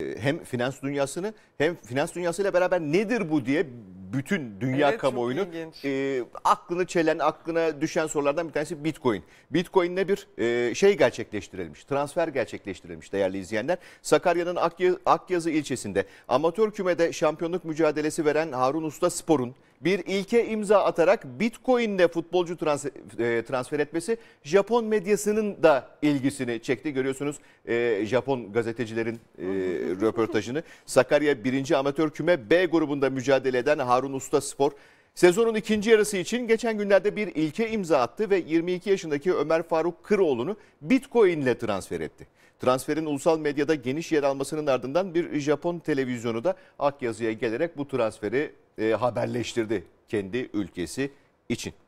Ee, hem finans dünyasını hem finans dünyasıyla beraber nedir bu diye bütün dünya evet, kamuoyunun e, aklını çelen, aklına düşen sorulardan bir tanesi Bitcoin. Bitcoin'le bir e, şey gerçekleştirilmiş, transfer gerçekleştirilmiş değerli izleyenler. Sakarya'nın Akyazı ilçesinde amatör kümede şampiyonluk mücadelesi veren Harun Usta Spor'un bir ilke imza atarak Bitcoin'le futbolcu transfer, e, transfer etmesi Japon medyasının da ilgisini çekti. Görüyorsunuz e, Japon gazetecilerin e, röportajını. Sakarya 1. Amatör Küme B grubunda mücadele eden Harun Usta Spor Sezonun ikinci yarısı için geçen günlerde bir ilke imza attı ve 22 yaşındaki Ömer Faruk Kıroğlu'nu Bitcoin ile transfer etti. Transferin ulusal medyada geniş yer almasının ardından bir Japon televizyonu da Akyazı'ya gelerek bu transferi e, haberleştirdi kendi ülkesi için.